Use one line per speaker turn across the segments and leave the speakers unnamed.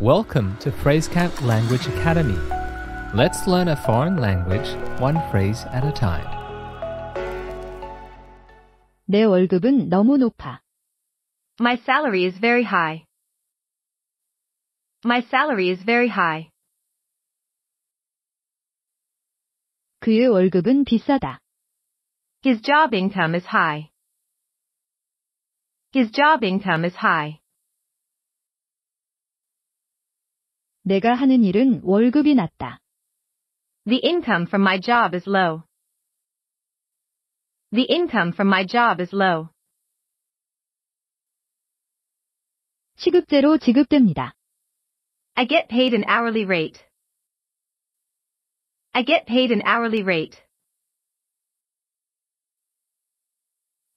Welcome to Phrasecamp Language Academy. Let's learn a foreign language one phrase at a time.
내 월급은 너무 높아.
My salary is very high. My salary is very high.
그의 월급은 비싸다.
His job income is high. His job income is high. 내가 하는 일은 월급이 낮다. The income from my job is low. The income from my job is low.
시급제로 지급됩니다.
I get paid an hourly rate. I get paid an hourly rate.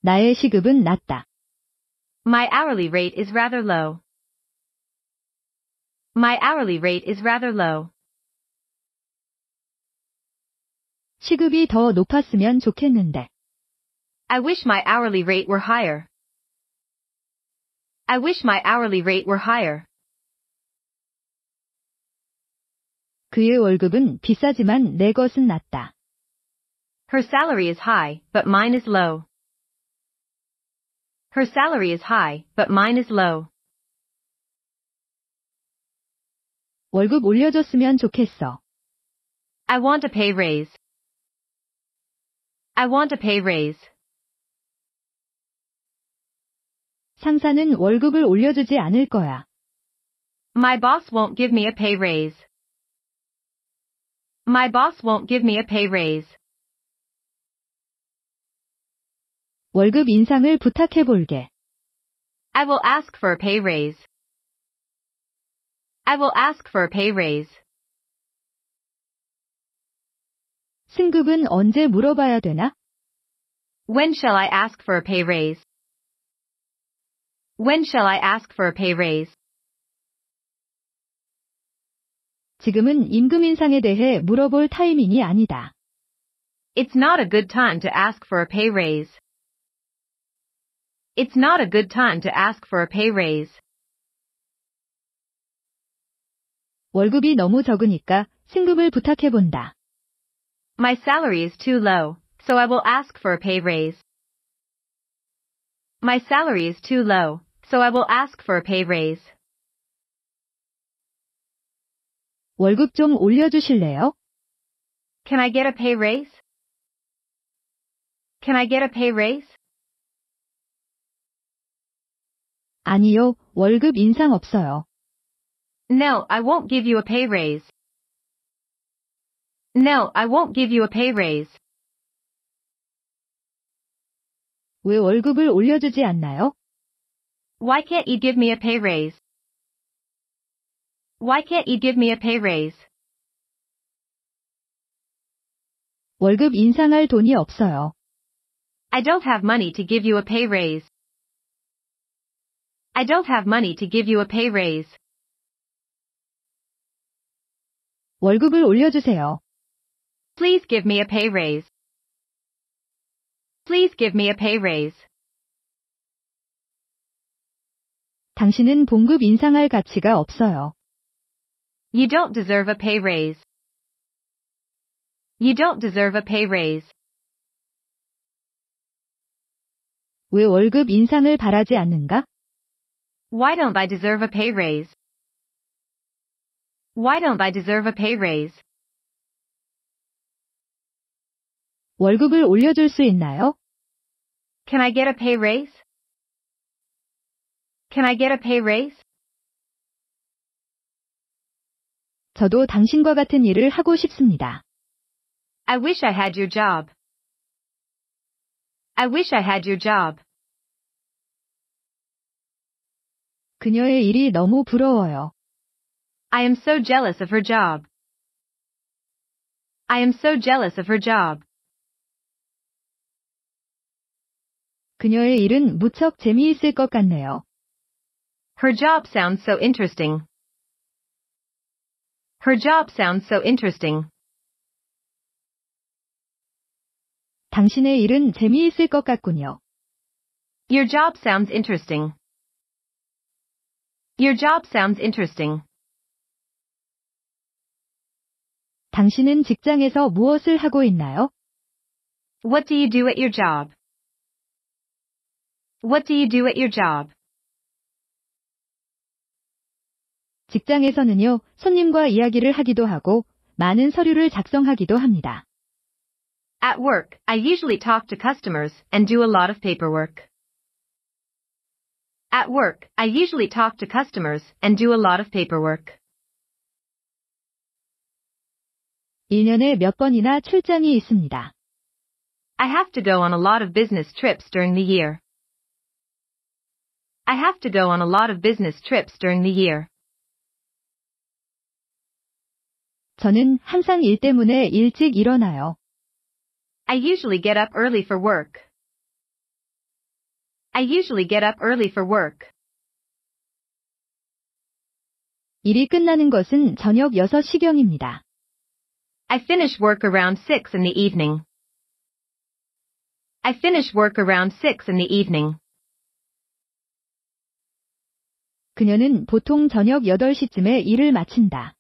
나의 시급은
낮다. My hourly rate is rather low. My hourly rate is rather low.
시급이 더 높았으면 좋겠는데.
I wish my hourly rate were higher. I wish my hourly rate were higher.
그의 월급은 비싸지만 내 것은 낮다.
Her salary is high, but mine is low. Her salary is high, but mine is low.
월급 올려줬으면 좋겠어.
I want a pay raise. I want a pay raise.
상사는 월급을 올려주지 않을 거야.
My boss won't give me a pay raise. My boss won't give me a pay raise.
월급 인상을 부탁해 볼게.
I will ask for a pay raise. I will ask for a pay raise.
승급은 언제 물어봐야 되나?
When shall I ask for a pay raise? When shall I ask for a pay raise?
지금은 임금 인상에 대해 물어볼 타이밍이
아니다. It's not a good time to ask for a pay raise. It's not a good time to ask for a pay raise.
월급이 너무 적으니까 승급을 부탁해본다.
My salary is too low, so I will ask for a pay raise. My salary is too low, so I will ask for a pay raise.
월급 좀 올려주실래요?
Can I get a pay raise? Can I get a pay raise?
아니요, 월급 인상 없어요.
No, I won't give you a pay raise. No, I won't give you a pay raise. 왜 월급을
올려주지 않나요?
Why can't you give me a pay raise? Why can't you give me a pay raise?
월급 인상할 돈이 없어요.
I don't have money to give you a pay raise. I don't have money to give you a pay raise. 월급을 올려주세요. Please give me a pay raise. Please give me a pay raise.
당신은 봉급 인상할 가치가 없어요.
You don't deserve a pay raise. You don't deserve a pay raise. 왜
월급 인상을 바라지 않는가?
Why don't I deserve a pay raise? Why don't I deserve a pay raise? 월급을 올려줄 수 있나요? Can I get a pay raise? Can I get a pay raise?
저도 당신과 같은 일을 하고 싶습니다.
I wish I had your job. I wish I had your job. 그녀의 일이 너무 부러워요. I am so jealous of her job. I am so jealous of her job. 그녀의 일은 무척 재미있을 것 같네요. Her job sounds so interesting. Her job sounds so interesting. 당신의 일은 재미있을 것 같군요. Your job sounds interesting. Your job sounds interesting.
당신은 직장에서 무엇을
하고 있나요? What do you do at your job? What do you do at your job?
직장에서는요, 손님과 이야기를 하기도 하고, 많은 서류를 작성하기도 합니다.
At work, I usually talk to customers and do a lot of paperwork. At work, I usually talk to customers and do a lot of paperwork.
1년에 몇 번이나
출장이 있습니다. I have to go on a lot of business trips during the year. I have to go on a lot of business trips during the year.
저는 항상 일 때문에 일찍 일어나요.
I usually get up early for work. I usually get up early for work.
일이 끝나는 것은 저녁 6시경입니다.
I finish work around 6 in the evening. I finish work around 6 in the evening.
그녀는 보통 저녁 8시쯤에
일을 마친다.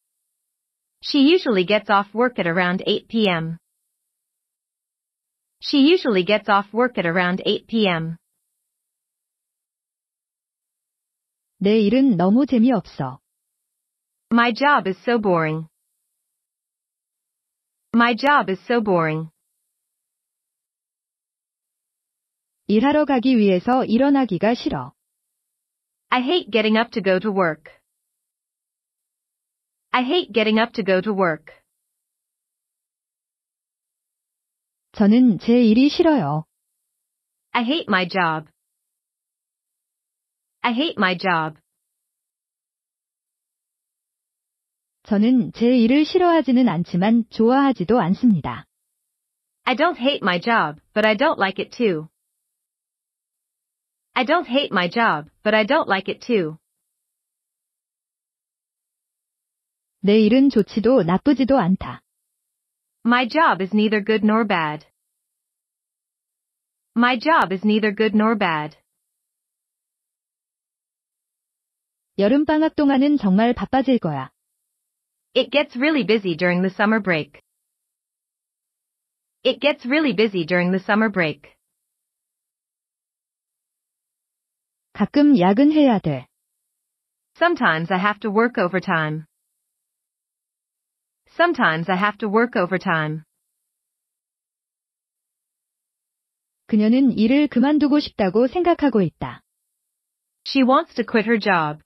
She usually gets off work at around 8 p.m. She usually gets off work at around 8 p.m. 내 일은 너무 재미없어. My job is so boring. My job is so boring. 일하러 가기
위해서 일어나기가 싫어.
I hate getting up to go to work. I hate getting up to go to work.
저는 제 일이 싫어요.
I hate my job. I hate my job.
저는 제 일을 싫어하지는 않지만 좋아하지도 않습니다.
I don't hate my job, but I don't like it too. I don't hate my job, but I don't like it too.
내 일은 좋지도 나쁘지도 않다.
My job is neither good nor bad. My job is neither good nor bad. 여름방학 동안은 정말 바빠질 거야. It gets really busy during the summer break. It gets really busy during the summer break. 가끔 야근해야 돼. Sometimes I have to work overtime. Sometimes I have to work overtime. 그녀는 일을 그만두고 싶다고 생각하고 있다. She wants to quit her job.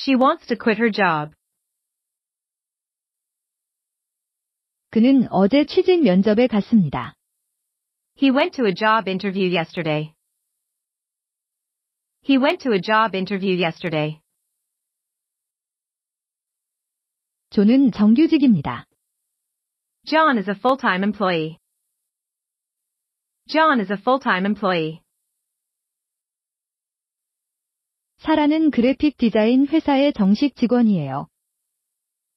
She wants to quit her job.
그는 어제 취직 면접에 갔습니다.
He went to a job interview yesterday. He went to a job interview yesterday.
존은 정규직입니다.
John is a full-time employee. John is a full-time employee.
사라는 그래픽 디자인 회사의 정식 직원이에요.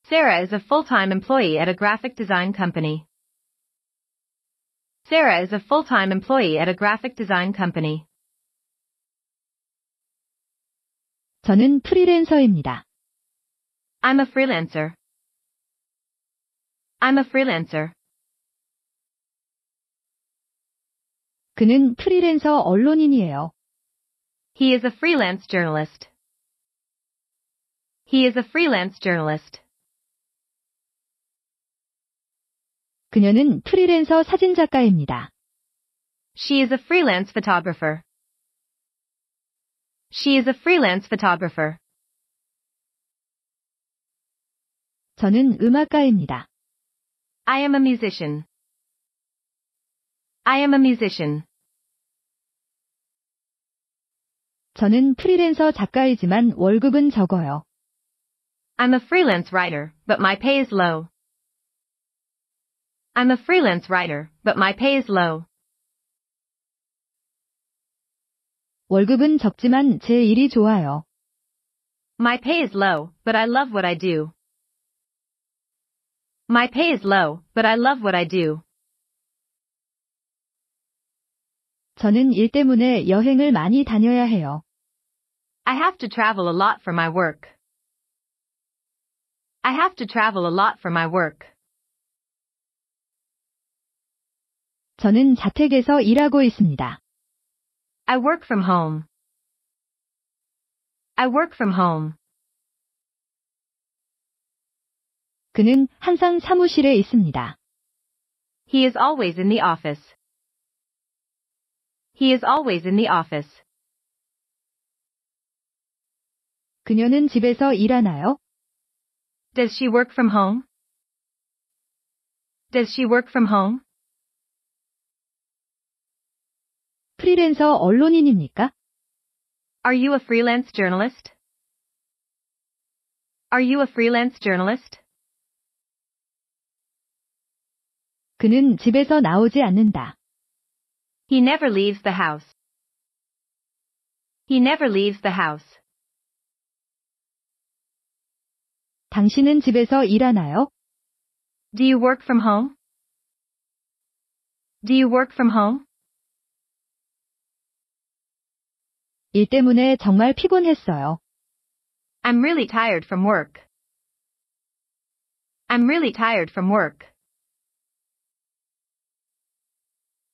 Sarah is a full-time employee at a graphic design company. Sarah is a full-time employee at a graphic design company. 저는 프리랜서입니다. I'm a freelancer. I'm a freelancer. 그는 프리랜서 언론인이에요. He is a freelance journalist. He is a freelance journalist. 그녀는 프리랜서 She is a freelance photographer. She is a freelance photographer. 저는 음악가입니다. I am a musician. I am a musician.
저는 프리랜서 작가이지만 월급은 적어요.
I'm a freelance writer, but my pay is low. I'm a freelance writer, but my pay is low.
월급은 적지만 제 일이 좋아요.
My pay is low, but I love what I do. My pay is low, but I love what I do. 저는
일 때문에 여행을 많이 다녀야 해요.
I have to travel a lot for my work. I have to travel a lot for my work.
저는 자택에서 일하고 있습니다.
I work from home. I work from home.
그는 항상 사무실에 있습니다.
He is always in the office. He is always in the office. 그녀는 집에서 일하나요? Does she work from home? Does she work from home? 프리랜서 언론인입니까? Are you a freelance journalist? Are you a freelance journalist?
그는 집에서 나오지 않는다.
He never leaves the house. He never leaves the house.
당신은 집에서 일하나요? Do you work from home? Do you work from home? 일 때문에 정말 피곤했어요.
I'm really tired from work. I'm really tired from work.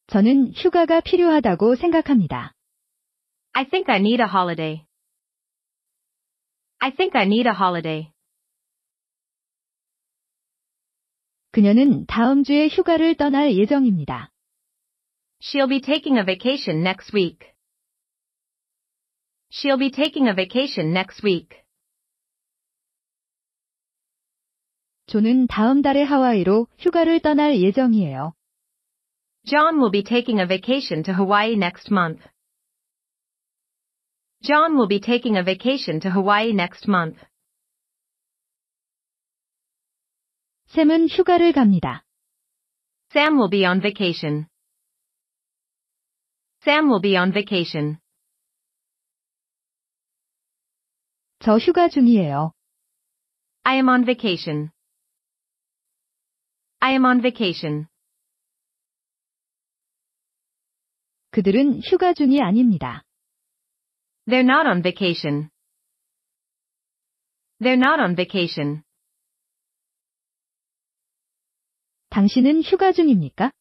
저는 휴가가 필요하다고
생각합니다. I think I need a holiday. I think I need a holiday.
그녀는 다음 주에 휴가를 떠날 예정입니다.
She'll be taking a vacation next week. She'll be taking a vacation next week.
존은 다음 달에 하와이로 휴가를 떠날 예정이에요.
John will be taking a vacation to Hawaii next month. John will be taking a vacation to Hawaii next month. 샘은 휴가를 갑니다. Sam will be on vacation. Sam will be on vacation. 저 휴가 중이에요. I am on vacation. I am on vacation. 그들은 휴가 중이 아닙니다. They're not on vacation. They're not on vacation. 당신은 휴가 중입니까?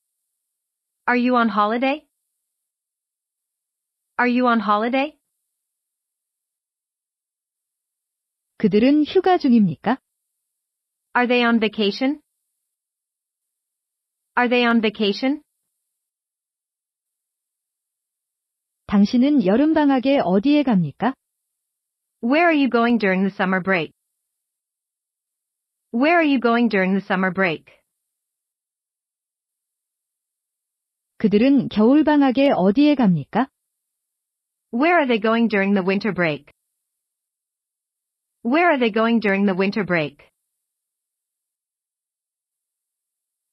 Are you on holiday? Are you on holiday? 그들은 휴가 중입니까? Are they on vacation? Are they on vacation? 당신은 여름 방학에 어디에 갑니까? Where are you going during the summer break? Where are you going during the summer break?
그들은 겨울방학에 어디에 갑니까?
Where are they going during the winter break? Where are they going during the winter break?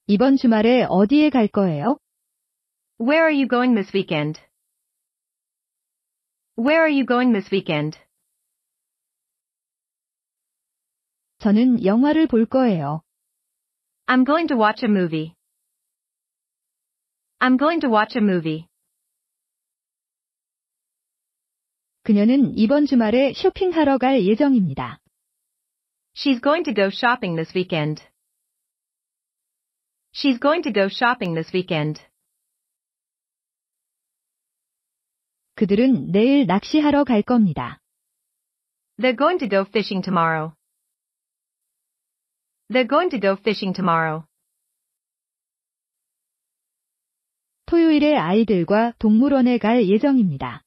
이번 주말에 어디에 갈 거예요?
Where are you going this weekend? Where are you going this weekend? 저는 영화를 볼 거예요. I'm going to watch a movie. I'm going to watch a movie.
그녀는 이번 주말에 쇼핑하러 갈 예정입니다.
She's going to go shopping this weekend. She's going to go shopping this weekend. 그들은 내일 낚시하러 갈 겁니다. They're going to go fishing tomorrow. They're going to go fishing tomorrow.
토요일에 아이들과 동물원에 갈 예정입니다.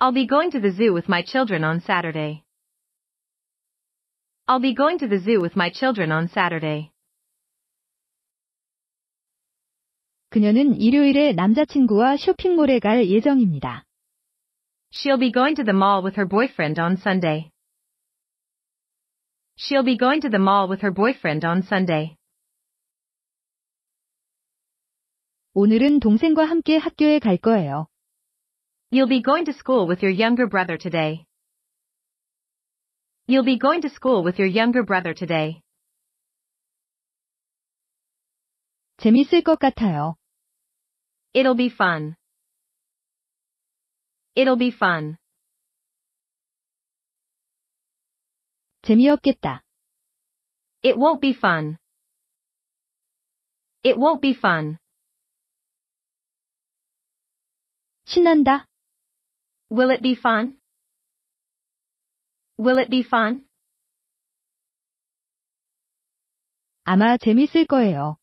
I'll be going to the zoo with my children on Saturday. I'll be going to the zoo with my children on Saturday.
그녀는 일요일에 남자친구와 쇼핑몰에 갈
예정입니다. She'll be going to the mall with her boyfriend on Sunday. She'll be going to the mall with her boyfriend on Sunday.
오늘은 동생과 함께 학교에 갈 거예요.
You'll be going to school with your younger brother today. You'll be going to school with your younger brother today.
재밌을 것 같아요.
It'll be fun. It'll be fun. 재미없겠다. It won't be fun. It won't be fun. 신난다. Will it be fun? Will it be fun?
아마 재밌을 거예요.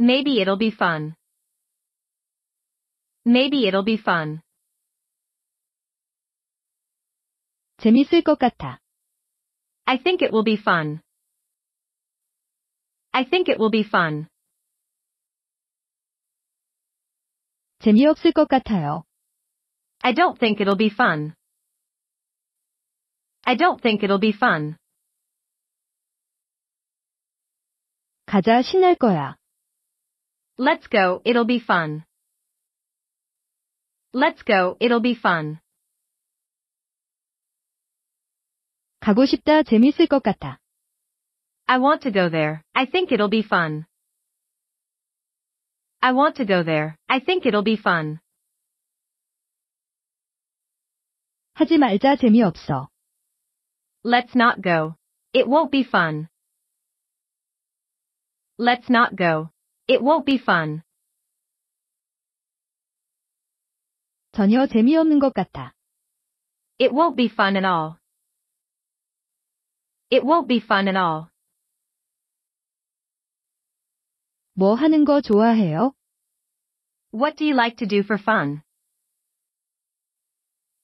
Maybe it'll be fun. Maybe it'll be fun. 재밌을 것 같아. I think it will be fun. I think it will be fun. 재미없을 것 같아요. I don't think it'll be fun. I don't think it'll be fun. 가자, 신날 거야. Let's go, it'll be fun. Let's go, it'll be fun.
가고 싶다, 재밌을 것 같아.
I want to go there. I think it'll be fun. I want to go there. I think it'll be fun.
하지 말자 재미없어.
Let's not go. It won't be fun. Let's not go. It won't be fun.
전혀 재미없는 것 같아.
It won't be fun at all. It won't be fun at all.
뭐 하는 거 좋아해요?
What do you like to do for fun?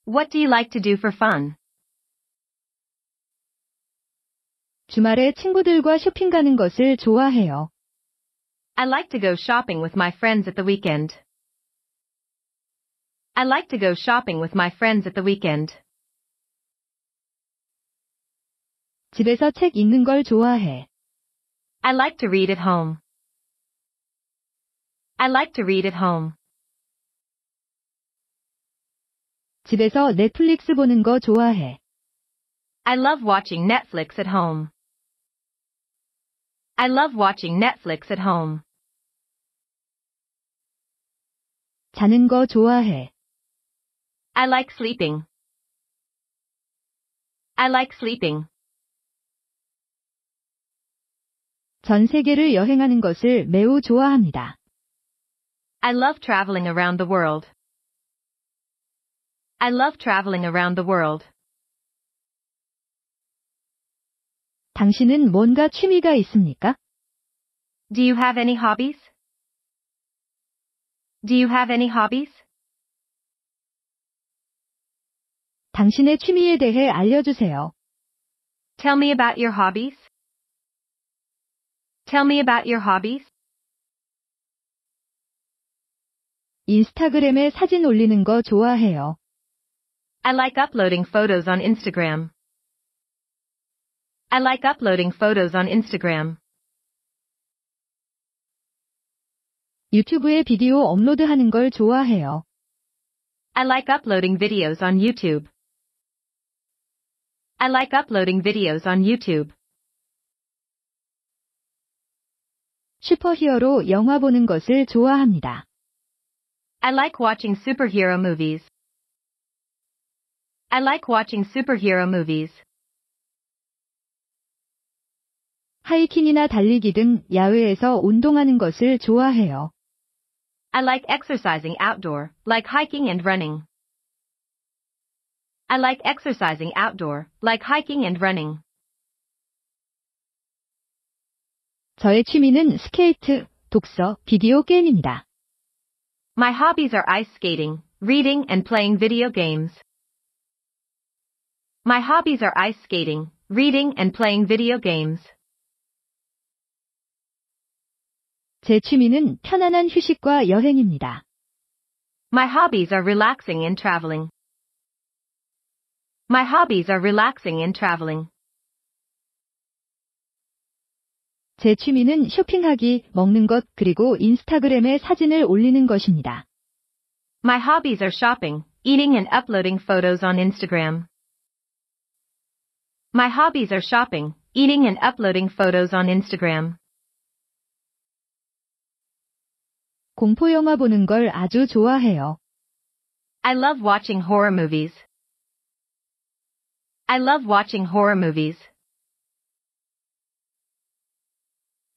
What do you like to do for fun?
주말에 친구들과 쇼핑 가는 것을 좋아해요.
I like to go shopping with my friends at the weekend. I like to go shopping with my friends at the weekend.
집에서 책 읽는 걸 좋아해.
I like to read at home. I like to read at home.
집에서 넷플릭스 보는 거 좋아해.
I love watching Netflix at home. I love watching Netflix at home.
자는 거 좋아해.
I like sleeping. I like sleeping.
전 세계를 여행하는 것을 매우 좋아합니다.
I love traveling around the world. I love traveling around the world.
당신은 뭔가 취미가 있습니까?
Do you have any hobbies? Do you have any hobbies?
당신의 취미에 대해 알려주세요.
Tell me about your hobbies. Tell me about your hobbies.
인스타그램에 사진 올리는 거 좋아해요.
I like uploading photos on Instagram. I like uploading photos on Instagram.
유튜브에 비디오 업로드하는 걸 좋아해요.
I like uploading videos on YouTube. I like uploading videos on YouTube.
슈퍼히어로 영화 보는 것을 좋아합니다.
I like watching superhero movies. I like watching superhero movies.
하이킹이나 달리기 등 야외에서 운동하는 것을 좋아해요.
I like exercising outdoor, like hiking and running. I like exercising outdoor, like hiking and running.
저의 취미는 스케이트, 독서, 비디오 게임입니다.
My hobbies are ice skating, reading and playing video games. My hobbies are ice skating, reading and playing video games.
제 취미는 편안한 휴식과 여행입니다.
My hobbies are relaxing and traveling. My hobbies are relaxing and traveling.
제 취미는 쇼핑하기, 먹는 것, 그리고 인스타그램에 사진을 올리는 것입니다.
My hobbies are shopping, eating and uploading photos on Instagram. My hobbies are shopping, eating and uploading photos on Instagram.
공포 영화 보는 걸 아주 좋아해요.
I love watching horror movies. I love watching horror movies.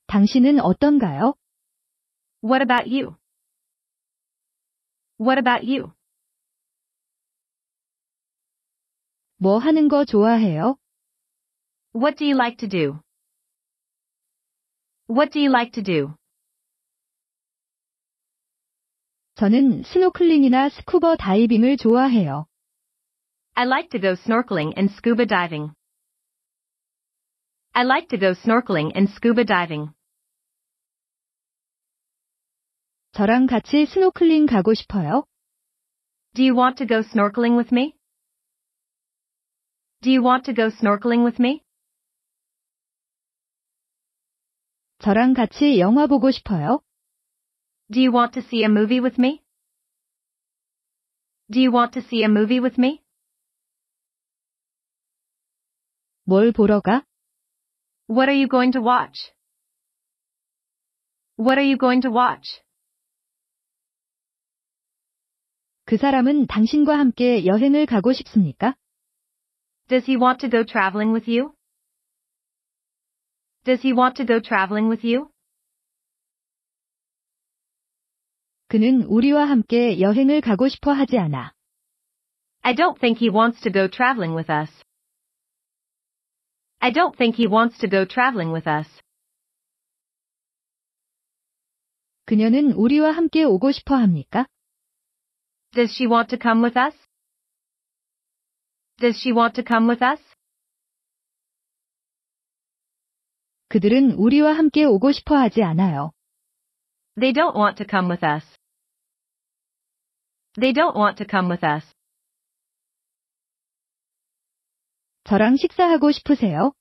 당신은 어떤가요? What about you? What about you? 뭐 하는 거 좋아해요? What do you like to do? What do you like to do? 저는 스노클링이나
스쿠버 다이빙을 좋아해요.
I like to go snorkeling and scuba diving. I like to go snorkeling and scuba diving. 저랑 같이 스노클링 가고 싶어요? Do you want to go snorkeling with me? Do you want to go snorkeling with me? 저랑 같이 영화 보고 싶어요? Do you want to see a movie with me? Do you want to see a movie with me? 뭘 보러 가? What are you going to watch? What are you going to watch?
그 사람은 당신과 함께 여행을 가고 싶습니까?
Does he want to go traveling with you? Does he want to go traveling with you?
그는 우리와 함께 여행을 가고 싶어
하지 않아. I don't think he wants to go traveling with us. I don't think he wants to go traveling with us. 그녀는 우리와 함께 오고 싶어 합니까? Does she want to come with us? Does she want to come with us?
그들은 우리와 함께 오고 싶어 하지 않아요.
They don't want to come with us. They don't want to come with us. 저랑 식사하고 싶으세요?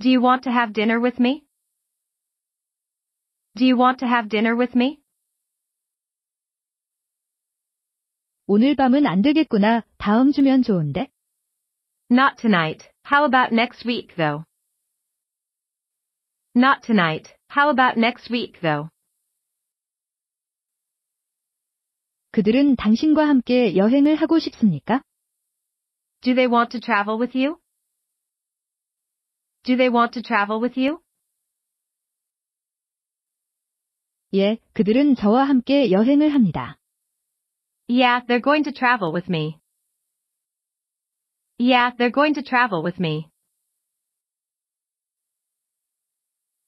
Do you want to have dinner with me? Do you want to have dinner with me? 오늘 밤은 안 되겠구나. 다음 주면 좋은데. Not tonight. How about next week though? Not tonight. How about next week though? 그들은 당신과 함께 여행을 하고 싶습니까? Do they want to travel with you? Do they want to travel with you?
예, 그들은 저와 함께 여행을 합니다.
Yeah, they're going to travel with me. Yeah, they're going to travel with me.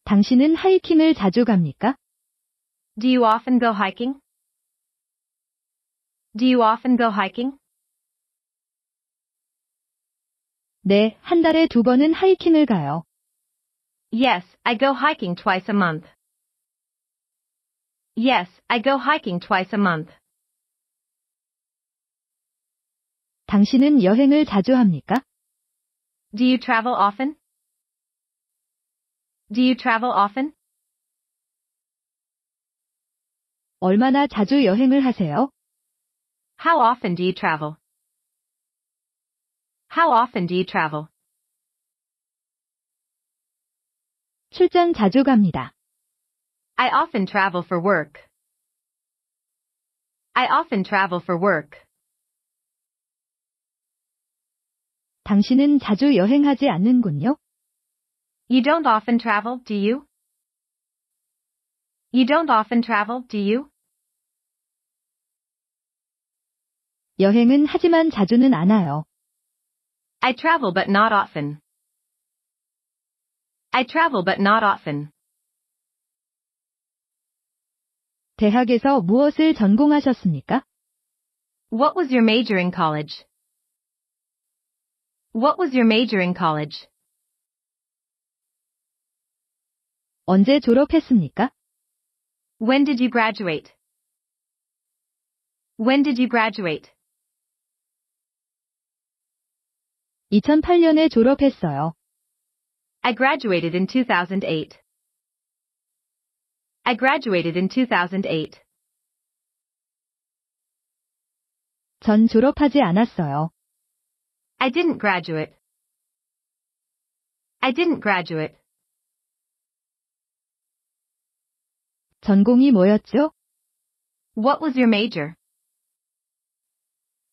당신은 하이킹을 자주 갑니까?
Do you often go hiking? Do you often go hiking? 네,
한 달에 두 번은 하이킹을 가요.
Yes, I go hiking twice a month. Yes, I go hiking twice a month.
당신은 여행을 자주 합니까?
Do you travel often? Do you travel often?
얼마나 자주 여행을 하세요?
How often do you travel? How often do you travel?
출장 자주 갑니다.
I often travel for work. I often travel for work. 당신은 자주 여행하지 않는군요. You don't often travel, do you? You don't often travel, do you?
여행은 하지만 자주는 않아요.
I travel but not often. I travel but not often. 대학에서 무엇을 전공하셨습니까? What was your major in college? What was your major in college? 언제 졸업했습니까? When did you graduate? When did you graduate? 2008년에 졸업했어요. I graduated in 2008. I graduated in 2008.
전 졸업하지 않았어요.
I didn't graduate. I didn't graduate. 전공이 뭐였죠? What was your major?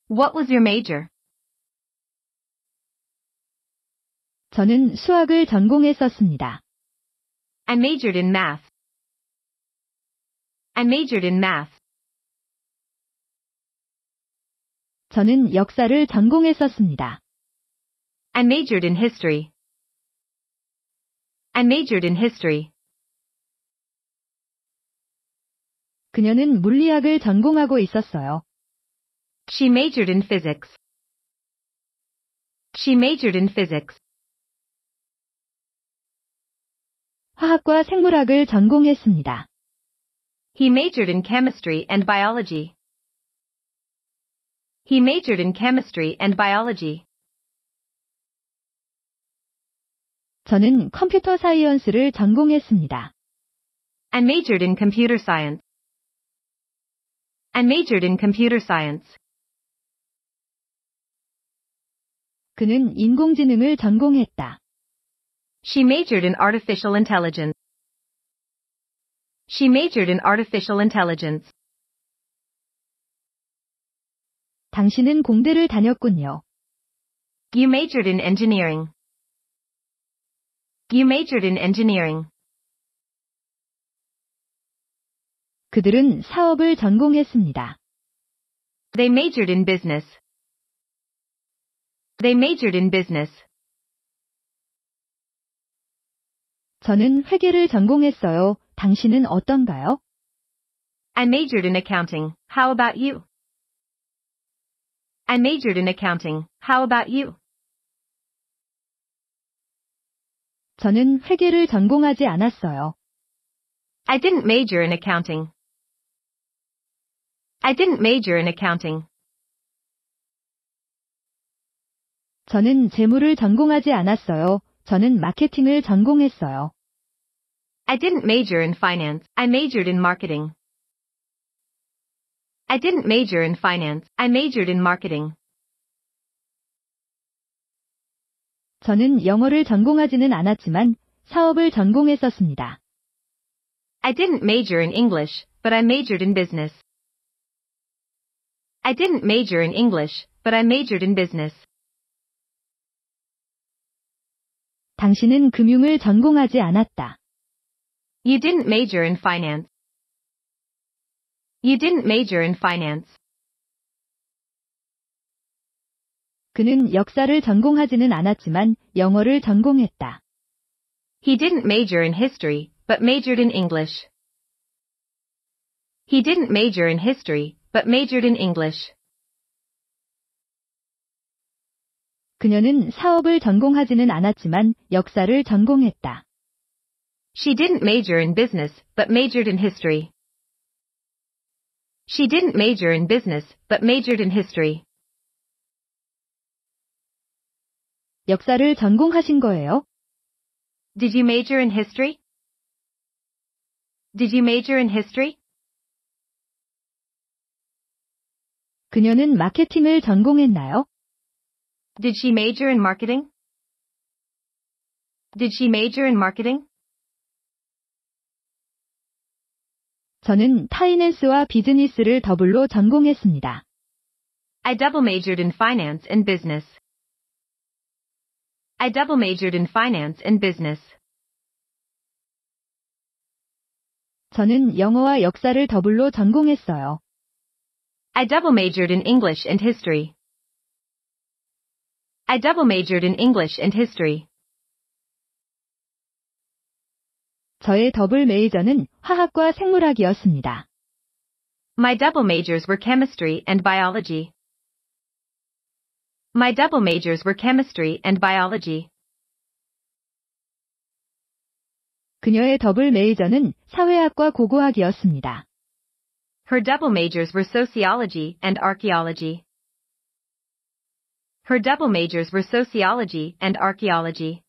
What was your major?
저는 수학을 전공했었습니다.
I majored in math. I majored in math.
저는 역사를 전공했었습니다.
I majored in history. I majored in history.
그녀는 물리학을 전공하고 있었어요.
She majored in physics. She majored in physics.
화학과 생물학을
전공했습니다. He majored in chemistry and biology. He majored in chemistry and biology.
저는 컴퓨터 사이언스를 전공했습니다.
I majored in computer science. I majored in computer science. 그는 인공지능을 전공했다. She majored in artificial intelligence. She majored in artificial intelligence.
당신은 공대를 다녔군요.
You majored in engineering. You majored in engineering.
그들은 사업을 전공했습니다.
They majored in business. They majored in business.
저는 회계를 전공했어요. 당신은 어떤가요?
I majored in accounting. How about you? I majored in accounting. How about you? 저는 회계를 전공하지 않았어요. I didn't major in accounting. I didn't major in accounting.
저는 재무를 전공하지 않았어요. 저는 마케팅을 전공했어요.
I didn't major in finance. I majored in marketing. I didn't major in finance. I majored in marketing.
저는 영어를 전공하지는 않았지만 사업을 전공했었습니다.
I didn't major in English, but I majored in business. I didn't major in English, but I majored in business. 당신은 금융을 전공하지 않았다. You didn't major in finance, you didn't major in finance. 그는 역사를 전공하지는 않았지만 영어를 전공했다. He didn't major in history, but majored in English. He didn't major in history, but majored in English.
그녀는 사업을 전공하지는 않았지만 역사를 전공했다. She didn't
major in business, but majored in history. She didn't major in business, but majored in history. 역사를 전공하신 거예요? Did you major in history? Did you major in history?
그녀는 마케팅을 전공했나요?
Did she major in marketing? Did she major in marketing?
저는 파이낸스와 비즈니스를 더블로 전공했습니다.
I double majored in finance and business. I double majored in finance and business.
저는 영어와 역사를 더블로 전공했어요.
I double majored in English and history. I double majored in English and history.
저의 더블 메이저는
화학과 생물학이었습니다. My double majors were chemistry and biology. My double majors were chemistry and biology.
그녀의 더블 메이저는 사회학과 고고학이었습니다.
Her double majors were sociology and archaeology. Her double majors were sociology and archaeology.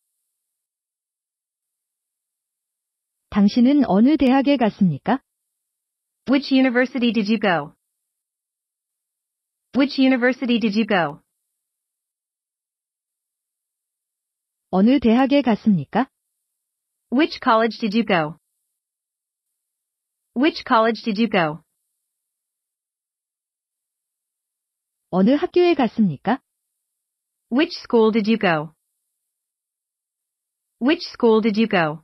당신은 어느
대학에 갔습니까? Which university did you go? Which university did you go?
어느 대학에 갔습니까?
Which college did you go? Which college did you go? 어느 학교에 갔습니까? Which school did you go? Which school did you go?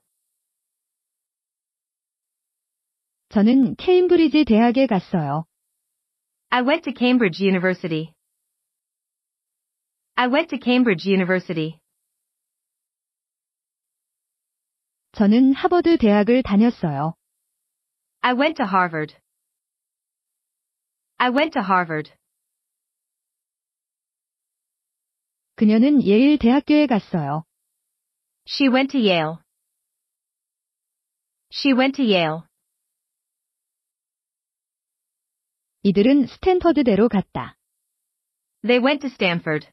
저는 케임브리지 대학에 갔어요.
I went to Cambridge University. I went to Cambridge University.
저는 하버드 대학을 다녔어요.
I went to Harvard. I went to Harvard.
그녀는 예일 대학교에 갔어요.
She went to Yale. She went to Yale. 이들은 스탠퍼드대로 갔다. They went to Stanford.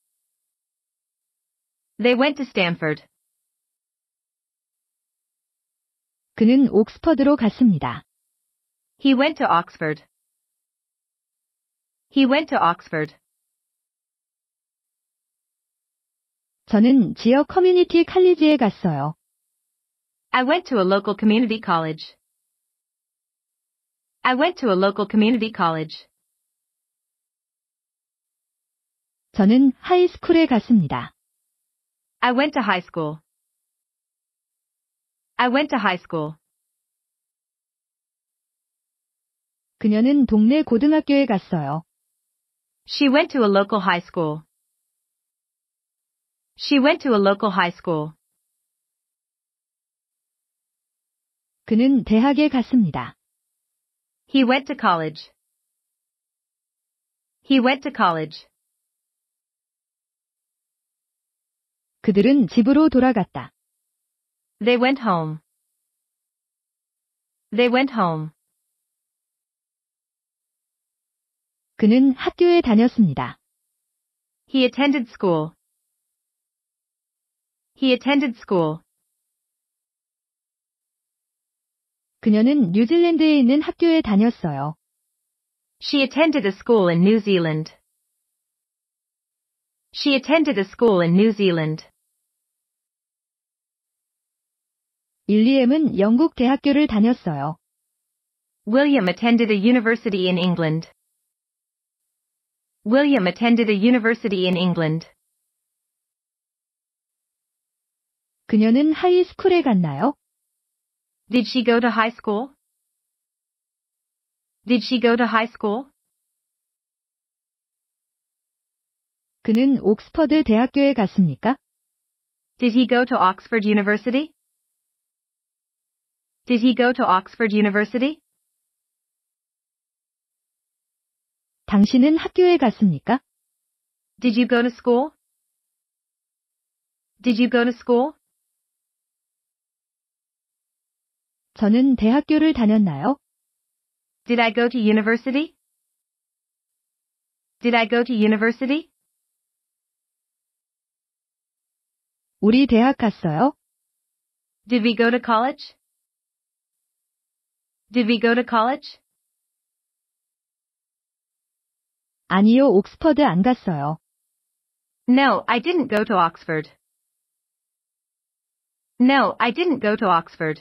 They went to Stanford. 그는 옥스퍼드로 갔습니다. He went to Oxford. He went to Oxford.
저는 지역
커뮤니티 칼리지에 갔어요. I went to a local community college. I went to a local community college.
저는 하이스쿨에 갔습니다.
I went to high school. I went to high school.
그녀는 동네 고등학교에 갔어요.
She went to a local high school. She went to a local high school. 그는 대학에 갔습니다. He went to college. He went to college.
그들은 집으로 돌아갔다.
They went home. They went home. 그는 학교에 다녔습니다. He attended school. He attended school. 그녀는
뉴질랜드에 있는 학교에 다녔어요.
She attended a school in New Zealand. She attended a school in New Zealand.
영국 대학교를 다녔어요.
William attended a university in England. William attended a university in England.
그녀는 하이스쿨에 갔나요?
Did she go to high school? Did she go to high school? 그는 옥스퍼드 대학교에 갔습니까? Did he go to Oxford University? Did he go to Oxford University?
당신은 학교에 갔습니까?
Did you go to school? Did you go to school?
저는 대학교를
다녔나요? Did I go to university? Did I go to university?
우리 대학 갔어요?
Did we go to college? Did we go to college?
아니요, 옥스퍼드 안 갔어요.
No, I didn't go to Oxford. No, I didn't go to Oxford.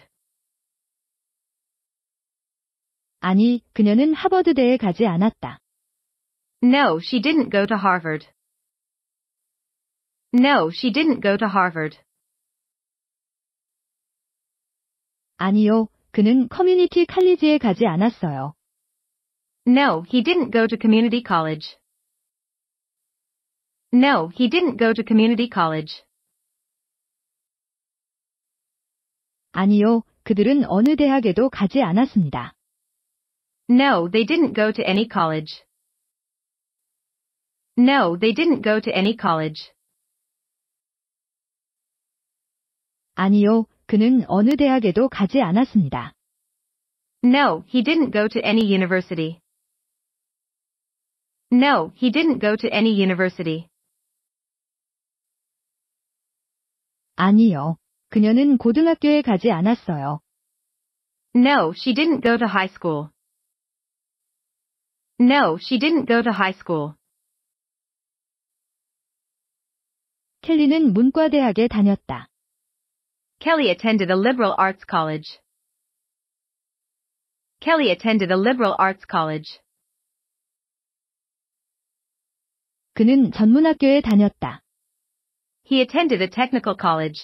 아니, 그녀는 하버드대에 가지 않았다. No, she didn't go to Harvard. No, she didn't go to Harvard. 아니요, 그는 커뮤니티 칼리지에 가지 않았어요. No, he didn't go to community college. No, he didn't go to community college.
아니요, 그들은 어느 대학에도 가지
않았습니다. No, they didn't go to any college. No, they didn't go to any college.
아니요, 그는 어느 대학에도 가지 않았습니다.
No, he didn't go to any university. No, he didn't go to any university. 아니요, 그녀는 고등학교에 가지 않았어요. No, she didn't go to high school. No, she didn't go to high school. 켈리는 문과대학에 다녔다. Kelly attended a liberal arts college. Kelly attended a liberal arts college.
그는 전문학교에 다녔다.
He attended a technical college.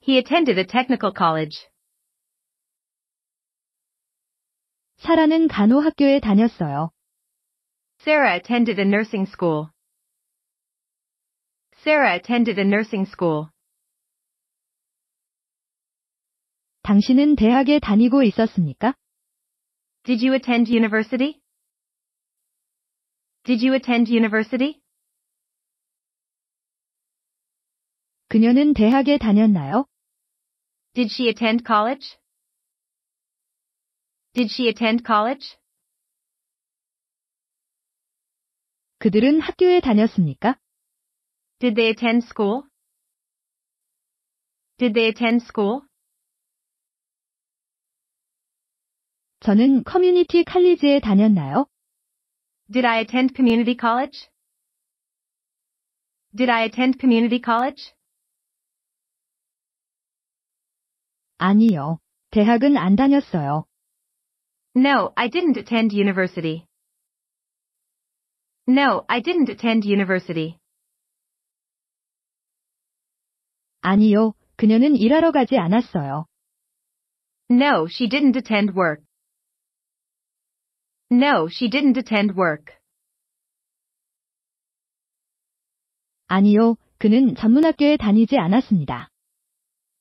He attended a technical college.
사라는 간호학교에 다녔어요.
Sarah attended a nursing school. Sarah attended a nursing school.
당신은 대학에
다니고 있었습니까? Did you attend university? Did you attend university?
그녀는 대학에 다녔나요?
Did she attend college? Did she attend college?
그들은 학교에 다녔습니까?
Did they attend school? Did they attend school? 저는 커뮤니티 칼리지에 다녔나요? Did I attend community college? Did I attend community college?
아니요. 대학은
안 다녔어요. No, I didn't attend university. No, I didn't attend university. 아니요, 그녀는 일하러 가지 않았어요. No, she didn't attend work. No, she didn't attend work. 아니요, 그는 전문학교에 다니지 않았습니다.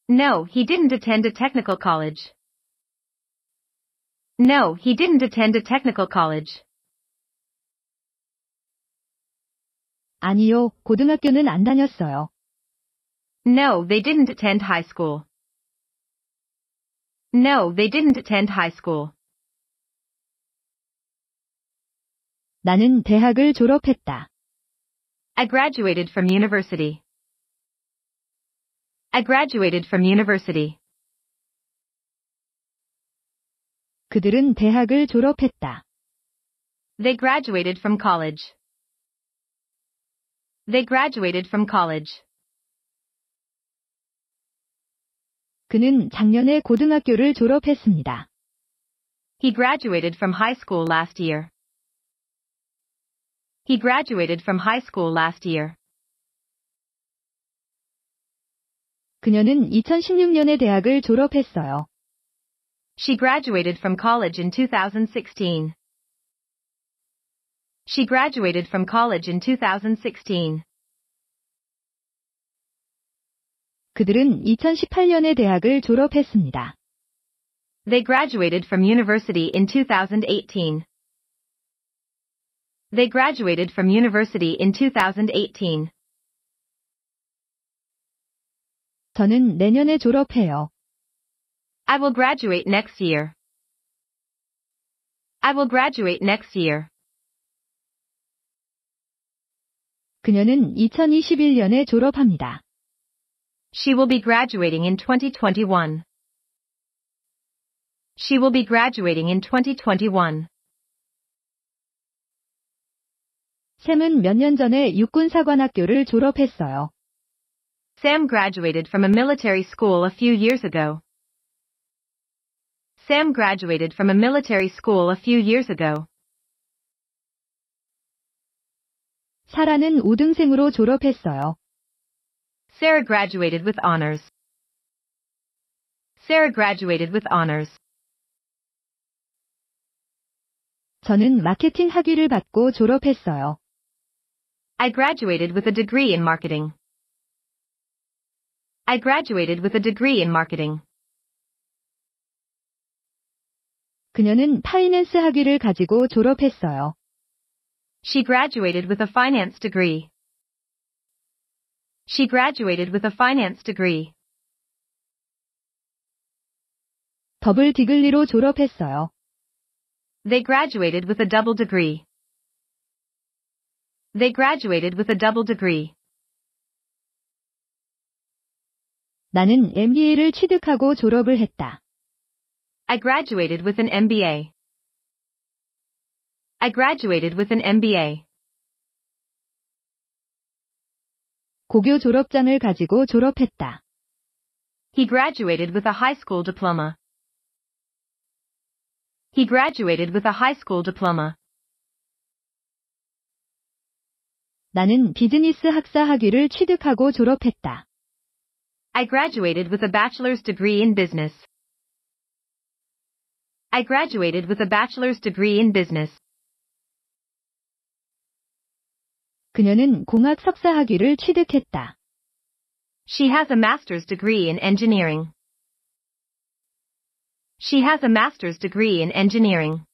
No, he didn't attend a technical college. No, he didn't attend a technical college. 아니요, 고등학교는 안 다녔어요. No, they didn't attend high school. No, they didn't attend high school.
나는 대학을 졸업했다.
I graduated from university. I graduated from university.
그들은 대학을 졸업했다.
They graduated from college. They graduated from college.
그는 작년에 고등학교를 졸업했습니다.
He graduated from high school last year. He graduated from high school last year.
그녀는 2016년에 대학을 졸업했어요.
She graduated from college in 2016. She graduated from college in 2016.
그들은 2018년에 대학을 졸업했습니다.
They graduated from university in 2018. They graduated from university in 2018.
저는 내년에 졸업해요.
I will graduate next year. I will graduate next year. 그녀는 2021년에 졸업합니다. She will be graduating in 2021. She will be graduating in 2021.
샘은 몇 년 전에 육군사관학교를 졸업했어요.
Sam graduated from a military school a few years ago. Sam graduated from a military school a few years ago.
사라는 5등생으로 졸업했어요.
Sarah graduated with honors. Sarah graduated with honors.
저는 마케팅 학위를 받고 졸업했어요.
I graduated with a degree in marketing. I graduated with a degree in marketing.
그녀는 파이낸스 학위를 가지고 졸업했어요.
She graduated with a finance degree. She graduated with a finance degree.
더블 디글리로 졸업했어요.
They graduated with a double degree. They graduated with a double degree.
나는 MBA를 취득하고 졸업을 했다.
I graduated with an MBA. I graduated with an MBA.
고교 졸업장을 가지고 졸업했다.
He graduated with a high school diploma. He graduated with a high school diploma.
나는 비즈니스 학사 학위를 취득하고 졸업했다.
I graduated with a bachelor's degree in business. I graduated with a bachelor's degree in business.
그녀는 공학 석사 학위를 취득했다.
She has a master's degree in engineering. She has a master's degree in engineering.